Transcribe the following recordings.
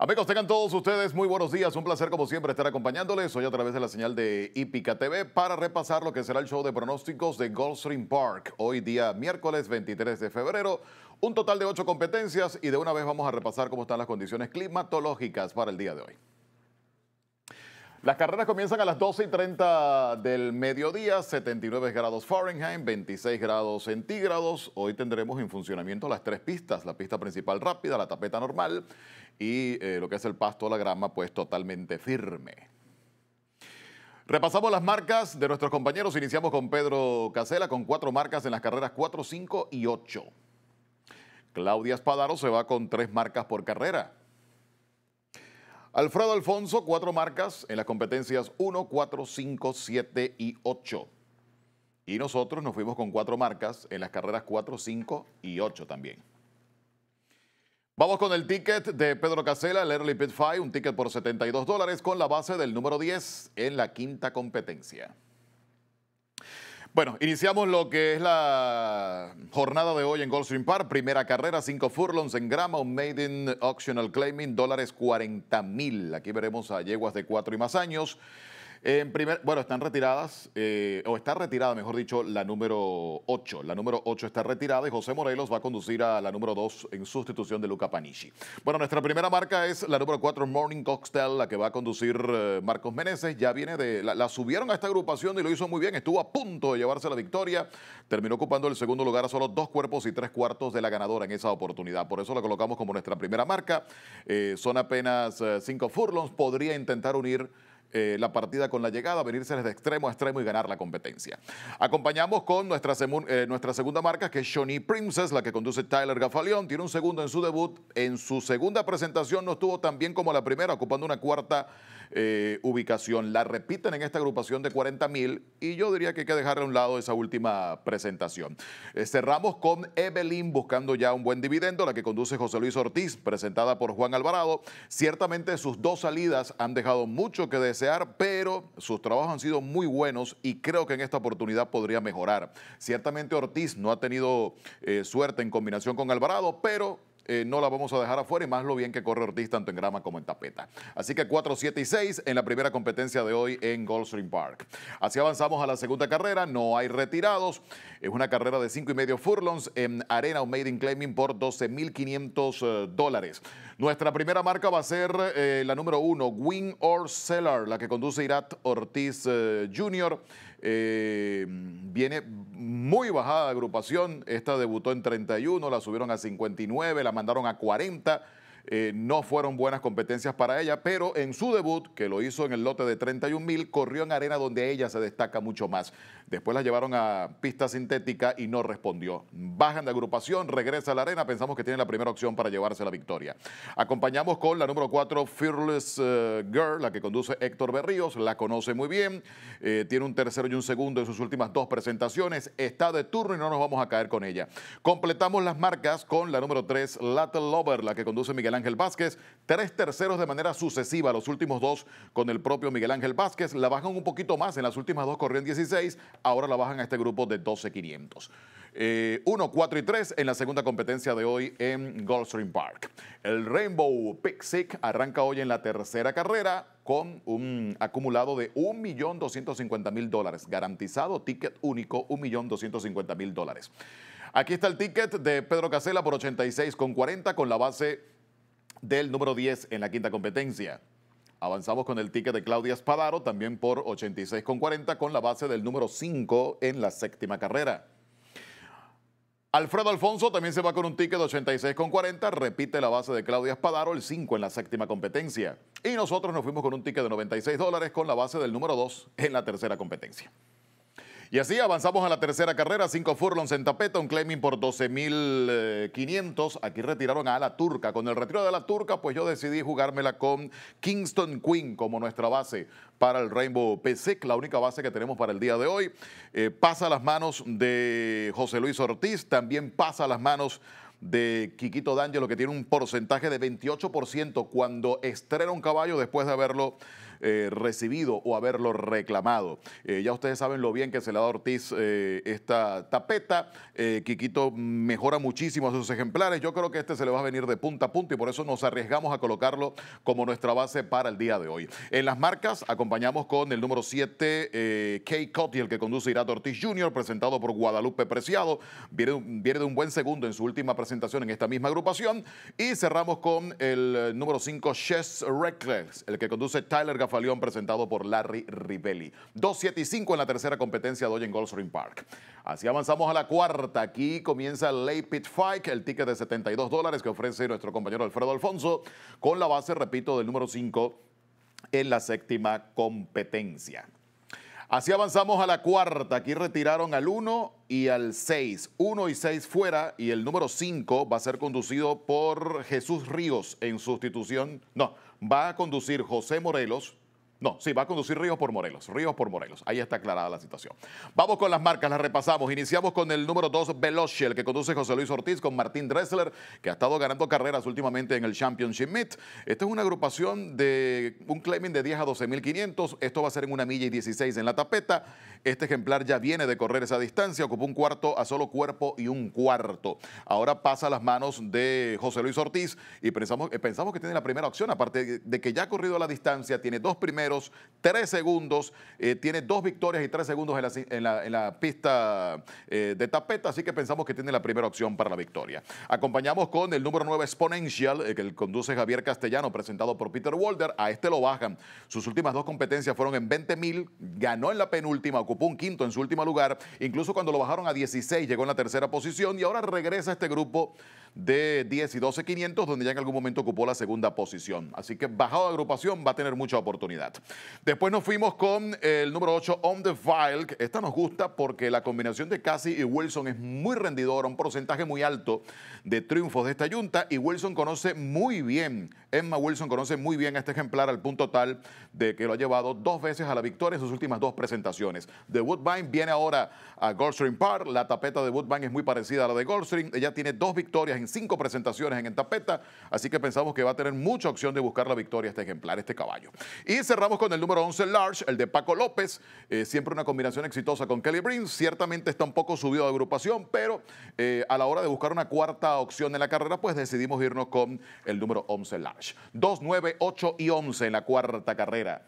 Amigos, tengan todos ustedes muy buenos días. Un placer, como siempre, estar acompañándoles hoy a través de la señal de IPICA TV para repasar lo que será el show de pronósticos de Goldstream Park. Hoy, día miércoles 23 de febrero. Un total de ocho competencias y de una vez vamos a repasar cómo están las condiciones climatológicas para el día de hoy. Las carreras comienzan a las 12 y 30 del mediodía, 79 grados Fahrenheit, 26 grados centígrados. Hoy tendremos en funcionamiento las tres pistas, la pista principal rápida, la tapeta normal y eh, lo que es el pasto, a la grama, pues totalmente firme. Repasamos las marcas de nuestros compañeros. Iniciamos con Pedro Casela con cuatro marcas en las carreras 4, 5 y 8. Claudia Espadaro se va con tres marcas por carrera. Alfredo Alfonso, cuatro marcas en las competencias 1, 4, 5, 7 y 8. Y nosotros nos fuimos con cuatro marcas en las carreras 4, 5 y 8 también. Vamos con el ticket de Pedro Casela, el Early Pit un ticket por 72 dólares con la base del número 10 en la quinta competencia. Bueno, iniciamos lo que es la jornada de hoy en Goldstream Park. Primera carrera, cinco furlongs en grama, un maiden optional claiming, dólares 40 mil. Aquí veremos a yeguas de cuatro y más años. En primer, bueno, están retiradas, eh, o está retirada, mejor dicho, la número 8. La número 8 está retirada y José Morelos va a conducir a la número 2 en sustitución de Luca Panichi. Bueno, nuestra primera marca es la número 4, Morning Cocktail, la que va a conducir eh, Marcos Meneses. Ya viene de. La, subieron a esta agrupación y lo hizo muy bien. Estuvo a punto de llevarse la victoria. Terminó ocupando el segundo lugar a solo dos cuerpos y tres cuartos de la ganadora en esa oportunidad. Por eso la colocamos como nuestra primera marca. Eh, son apenas cinco furlongs. Podría intentar unir. Eh, la partida con la llegada, venirse desde extremo a extremo y ganar la competencia. Acompañamos con nuestra, eh, nuestra segunda marca, que es Shawnee Princess, la que conduce Tyler Gafalión. Tiene un segundo en su debut. En su segunda presentación no estuvo tan bien como la primera, ocupando una cuarta eh, ubicación, la repiten en esta agrupación de 40 mil y yo diría que hay que dejarle a un lado esa última presentación. Eh, cerramos con Evelyn buscando ya un buen dividendo, la que conduce José Luis Ortiz, presentada por Juan Alvarado. Ciertamente sus dos salidas han dejado mucho que desear, pero sus trabajos han sido muy buenos y creo que en esta oportunidad podría mejorar. Ciertamente Ortiz no ha tenido eh, suerte en combinación con Alvarado, pero eh, no la vamos a dejar afuera y más lo bien que corre Ortiz tanto en grama como en tapeta. Así que 4, 7 y 6 en la primera competencia de hoy en Goldstream Park. Así avanzamos a la segunda carrera, no hay retirados. Es una carrera de 5 y medio furlongs en arena o made in claiming por 12.500 eh, dólares. Nuestra primera marca va a ser eh, la número 1, Win or Seller, la que conduce Irat Ortiz Jr. viene muy bajada de agrupación. Esta debutó en 31, la subieron a 59, la mandaron a 40 eh, no fueron buenas competencias para ella, pero en su debut, que lo hizo en el lote de 31 mil, corrió en arena donde ella se destaca mucho más. Después la llevaron a pista sintética y no respondió. Bajan de agrupación, regresa a la arena, pensamos que tiene la primera opción para llevarse la victoria. Acompañamos con la número 4, Fearless eh, Girl, la que conduce Héctor Berríos, la conoce muy bien, eh, tiene un tercero y un segundo en sus últimas dos presentaciones, está de turno y no nos vamos a caer con ella. Completamos las marcas con la número 3, little Lover, la que conduce Miguel Ángel Ángel Vázquez, tres terceros de manera sucesiva, los últimos dos con el propio Miguel Ángel Vázquez, la bajan un poquito más, en las últimas dos corrían 16, ahora la bajan a este grupo de 12,500. 1, 4 y 3 en la segunda competencia de hoy en Goldstream Park. El Rainbow Pixic arranca hoy en la tercera carrera con un acumulado de 1.250.000 dólares. Garantizado, ticket único, 1.250.000 dólares. Aquí está el ticket de Pedro Casela por 86,40 con la base del número 10 en la quinta competencia. Avanzamos con el ticket de Claudia Espadaro, también por 86,40, con la base del número 5 en la séptima carrera. Alfredo Alfonso también se va con un ticket de 86,40, repite la base de Claudia Espadaro, el 5 en la séptima competencia. Y nosotros nos fuimos con un ticket de 96 dólares con la base del número 2 en la tercera competencia. Y así avanzamos a la tercera carrera, 5 furlongs en tapeta, un claiming por 12.500. Eh, Aquí retiraron a la turca. Con el retiro de la turca, pues yo decidí jugármela con Kingston Queen como nuestra base para el Rainbow PC, la única base que tenemos para el día de hoy. Eh, pasa a las manos de José Luis Ortiz, también pasa a las manos de Quiquito D'Angelo, que tiene un porcentaje de 28% cuando estrena un caballo después de haberlo eh, recibido o haberlo reclamado. Eh, ya ustedes saben lo bien que se le da a Ortiz eh, esta tapeta. Quiquito mejora muchísimo a sus ejemplares. Yo creo que este se le va a venir de punta a punta y por eso nos arriesgamos a colocarlo como nuestra base para el día de hoy. En las marcas acompañamos con el número 7, Kay Cotty, el que conduce Irato Ortiz Jr., presentado por Guadalupe Preciado. Viene, de un buen segundo en su última presentación en esta misma agrupación. Y cerramos con el número 5, Chess Reckless, el que conduce Tyler Faleón presentado por Larry Rivelli. 2-7 en la tercera competencia de hoy en Goldstream Park. Así avanzamos a la cuarta. Aquí comienza el Late Pit Fight, el ticket de 72 dólares que ofrece nuestro compañero Alfredo Alfonso, con la base, repito, del número 5 en la séptima competencia. Así avanzamos a la cuarta. Aquí retiraron al 1 y al 6. 1 y 6 fuera y el número 5 va a ser conducido por Jesús Ríos en sustitución. No, va a conducir José Morelos. No, sí, va a conducir Ríos por Morelos, Ríos por Morelos. Ahí está aclarada la situación. Vamos con las marcas, las repasamos. Iniciamos con el número 2, Veloce, que conduce José Luis Ortiz con Martín Dressler, que ha estado ganando carreras últimamente en el Championship Meet. Esta es una agrupación de un claiming de 10 a 12.500. Esto va a ser en una milla y 16 en la tapeta. Este ejemplar ya viene de correr esa distancia, ocupó un cuarto a solo cuerpo y un cuarto. Ahora pasa a las manos de José Luis Ortiz y pensamos, eh, pensamos que tiene la primera opción, aparte de que ya ha corrido la distancia, tiene dos primeros, tres segundos, eh, tiene dos victorias y tres segundos en la, pista eh, de tapeta, así que pensamos que tiene la primera opción para la victoria. Acompañamos con el número 9 Exponential, que que conduce Javier Castellano, presentado por Peter Walder. A este lo bajan. Sus últimas dos competencias fueron en 20.000, ganó en la penúltima, ocupó un quinto en su último lugar, incluso cuando lo bajaron a 16 llegó en la tercera posición y ahora regresa este grupo de 10 y 12 500, donde ya en algún momento ocupó la segunda posición. Así que bajado de agrupación va a tener mucha oportunidad. Después nos fuimos con el número 8, On the File. Esta nos gusta porque la combinación de Cassie y Wilson es muy rendidora, un porcentaje muy alto de triunfos de esta yunta y Wilson conoce muy bien, Emma Wilson conoce muy bien a este ejemplar al punto tal de que lo ha llevado dos veces a la victoria en sus últimas dos presentaciones. the Woodbine viene ahora a Goldstream Park, la tapeta de Woodbine es muy parecida a la de Goldstream, ella tiene dos victorias en cinco presentaciones en Entapeta, así que pensamos que va a tener mucha opción de buscar la victoria este ejemplar, este caballo. Y cerramos con el número 11, Large, el de Paco López, eh, siempre una combinación exitosa con Kelly Brin, ciertamente está un poco subido de agrupación, pero eh, a la hora de buscar una cuarta opción en la carrera, pues decidimos irnos con el número 11, Large. 2, 9, 8 y 11 en la cuarta carrera.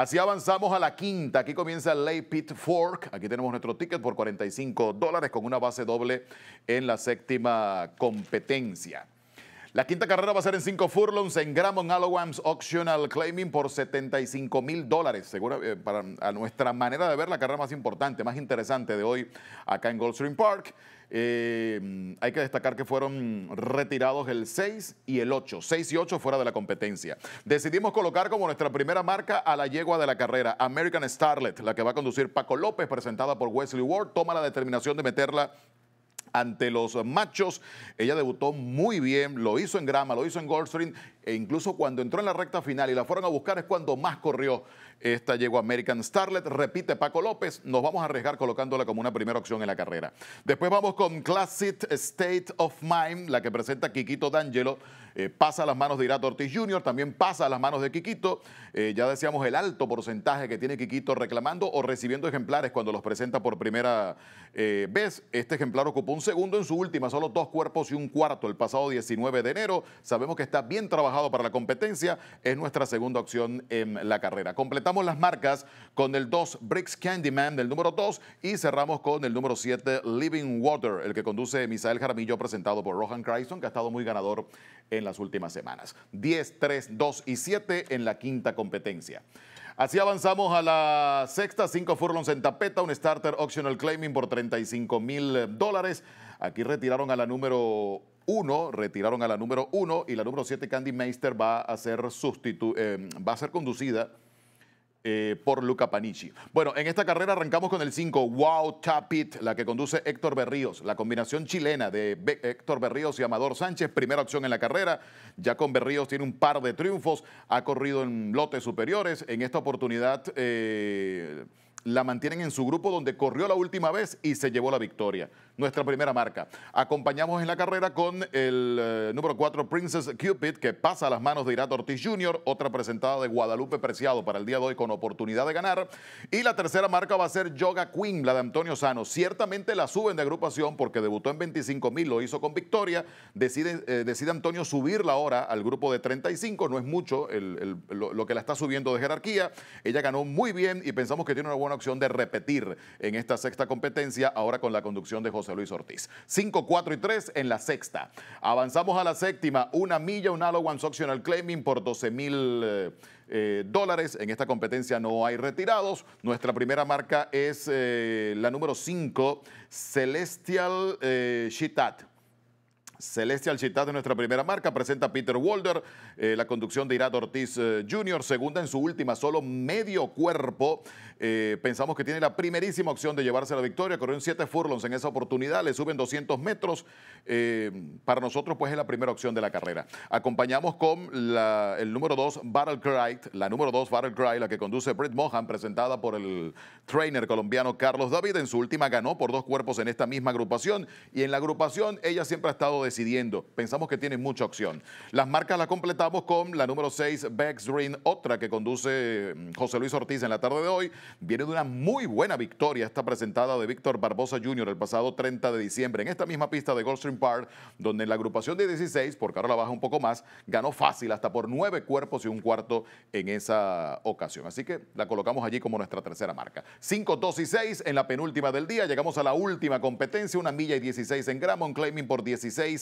Así avanzamos a la quinta. Aquí comienza el Lay Pit Fork. Aquí tenemos nuestro ticket por 45 dólares con una base doble en la séptima competencia. La quinta carrera va a ser en cinco furlongs en Gramon Allowance Optional Claiming por 75 mil dólares. Seguro, eh, para, nuestra manera de ver, la carrera más importante, más interesante de hoy acá en Goldstream Park. Eh, mm, hay que destacar que fueron retirados el 6 y el 8, 6 y 8 fuera de la competencia. Decidimos colocar como nuestra primera marca a la yegua de la carrera, American Starlet, la que va a conducir Paco López, presentada por Wesley Ward, toma la determinación de meterla ante los machos. Ella debutó muy bien, lo hizo en grama, lo hizo en Goldstream e incluso cuando entró en la recta final y la fueron a buscar es cuando más corrió. Esta llegó American Starlet, repite Paco López, nos vamos a arriesgar colocándola como una primera opción en la carrera. Después vamos con Classic State of Mind, la que presenta Quiquito D'Angelo, eh, pasa a las manos de Irato Ortiz Jr., también pasa a las manos de Quiquito eh, ya decíamos el alto porcentaje que tiene Quiquito reclamando o recibiendo ejemplares cuando los presenta por primera eh, vez. Este ejemplar ocupó un segundo en su última, solo dos cuerpos y un cuarto el pasado 19 de enero, sabemos que está bien trabajado para la competencia, es nuestra segunda opción en la carrera. Completamos las marcas con el 2 Bricks Candyman del número 2 y cerramos con el número 7 Living Water, el que conduce Misael Jaramillo presentado por Rohan Cryson, que ha estado muy ganador en las últimas semanas. 10, 3, 2 y 7 en la quinta competencia. Así avanzamos a la sexta, 5 furlongs en tapeta, un starter optional claiming por 35 mil dólares. Aquí retiraron a la número 1, retiraron a la número 1 y la número 7, Candy Meister, va a ser, sustitu eh, va a ser conducida eh, por Luca Panici. Bueno, en esta carrera arrancamos con el 5, Wow Tapit, la que conduce Héctor Berríos. La combinación chilena de Héctor Berríos y Amador Sánchez, primera opción en la carrera. Ya con Berríos tiene un par de triunfos, ha corrido en lotes superiores. En esta oportunidad eh, la mantienen en su grupo donde corrió la última vez y se llevó la victoria nuestra primera marca. Acompañamos en la carrera con el eh, número 4 Princess Cupid que pasa a las manos de Irat Ortiz Jr., otra presentada de Guadalupe Preciado para el día de hoy con oportunidad de ganar. Y la tercera marca va a ser Yoga Queen, la de Antonio Sano. Ciertamente la suben de agrupación porque debutó en 25.000, mil, lo hizo con victoria. Decide, eh, decide Antonio subirla ahora al grupo de 35, no es mucho lo que la está subiendo de jerarquía. Ella ganó muy bien y pensamos que tiene una buena opción de repetir en esta sexta competencia ahora con la conducción de José Luis Ortiz. 5, 4 y 3 en la sexta. Avanzamos a la séptima. Una milla, un allowance optional claiming por 12 mil eh, eh, dólares. En esta competencia no hay retirados. Nuestra primera marca es eh, la número 5, Celestial eh, Shitat. Celestial Chitaz de nuestra primera marca. Presenta Peter Walder, eh, la conducción de Irad Ortiz eh, Jr., segunda en su última, solo medio cuerpo. Eh, pensamos que tiene la primerísima opción de llevarse la victoria. Corrió en 7 furlongs en esa oportunidad, le suben 200 metros. para nosotros, pues, es la primera opción de la carrera. Acompañamos con el número dos Battle Cry, la número dos Battle Cry, la que conduce Britt Mohan, presentada por el trainer colombiano Carlos David. En su última ganó por dos cuerpos en esta misma agrupación y en la agrupación ella siempre ha estado de decidiendo. Pensamos que tienen mucha opción. Las marcas las completamos con la número 6, Bex Green, otra que conduce mm, José Luis Ortiz en la tarde de hoy. Viene de una muy buena victoria Está presentada de Víctor Barbosa Jr. el pasado 30 de diciembre en esta misma pista de Goldstream Park, donde en la agrupación de 16, porque ahora la baja un poco más, ganó fácil hasta por nueve cuerpos y un cuarto en esa ocasión. Así que la colocamos allí como nuestra tercera marca. 5, 2 y 6 en la penúltima del día. Llegamos a la última competencia, una milla y 16 en Gramon, claiming por 16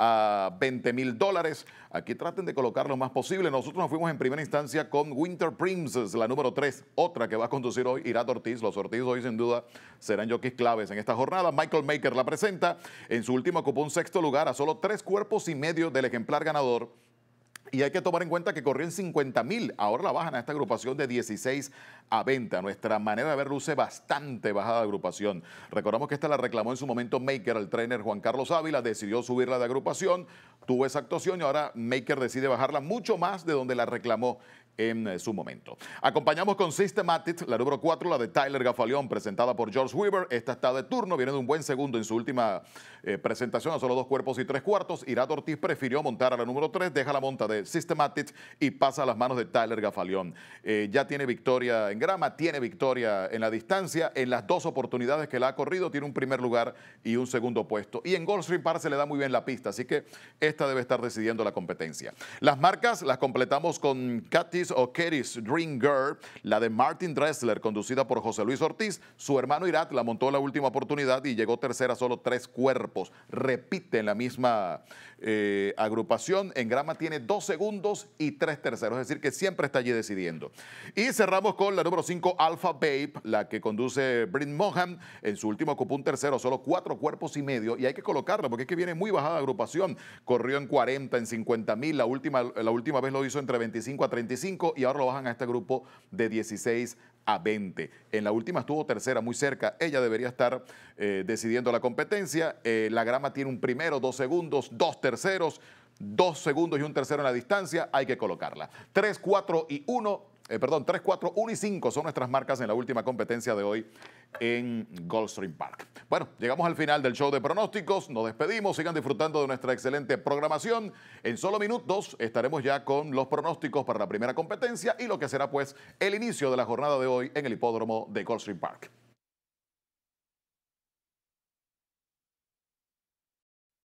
a 20 mil dólares. Aquí traten de colocar lo más posible. Nosotros nos fuimos en primera instancia con Winter Princess, la número 3, otra que va a conducir hoy Irat Ortiz. Los Ortiz hoy sin duda serán jockeys claves en esta jornada. Michael Maker la presenta. En su último ocupó un sexto lugar a solo tres cuerpos y medio del ejemplar ganador y hay que tomar en cuenta que corrió en 50 mil, ahora la bajan a esta agrupación de 16 a 20. Nuestra manera de ver luce bastante bajada de agrupación. Recordamos que esta la reclamó en su momento Maker, el trainer Juan Carlos Ávila, decidió subirla de agrupación tuvo esa actuación y ahora Maker decide bajarla mucho más de donde la reclamó en eh, su momento. Acompañamos con Systematic, la número 4, la de Tyler Gafaleón, presentada por George Weaver. Esta está de turno, viene de un buen segundo en su última eh, presentación, a solo dos cuerpos y tres cuartos. Irá Ortiz prefirió montar a la número 3, deja la monta de Systematic y pasa a las manos de Tyler Gafaleón. Eh, ya tiene victoria en grama, tiene victoria en la distancia. En las dos oportunidades que la ha corrido, tiene un primer lugar y un segundo puesto. Y en Goldstream Park se le da muy bien la pista, así que debe estar decidiendo la competencia. Las marcas las completamos con Katis o Keris Dream Girl, la de Martin Dressler, conducida por José Luis Ortiz. Su hermano Irat la montó en la última oportunidad y llegó tercera solo tres cuerpos. Repite en la misma eh, agrupación. En grama tiene dos segundos y tres terceros, es decir, que siempre está allí decidiendo. Y cerramos con la número 5, Alpha Babe, la que conduce Britt Mohan. En su último ocupó tercero, solo cuatro cuerpos y medio. Y hay que colocarla porque es que viene muy bajada agrupación en 40, en 50 mil, la última, la última vez lo hizo entre 25 a 35 y ahora lo bajan a este grupo de 16 a 20. En la última estuvo tercera, muy cerca. Ella debería estar eh, decidiendo la competencia. Eh, la grama tiene un primero, dos segundos, dos terceros, dos segundos y un tercero en la distancia. Hay que colocarla. Tres, cuatro y uno. Eh, perdón, 3, 4, 1 y 5 son nuestras marcas en la última competencia de hoy en Goldstream Park. Bueno, llegamos al final del show de pronósticos, nos despedimos, sigan disfrutando de nuestra excelente programación. En solo minutos estaremos ya con los pronósticos para la primera competencia y lo que será pues el inicio de la jornada de hoy en el hipódromo de Goldstream Park.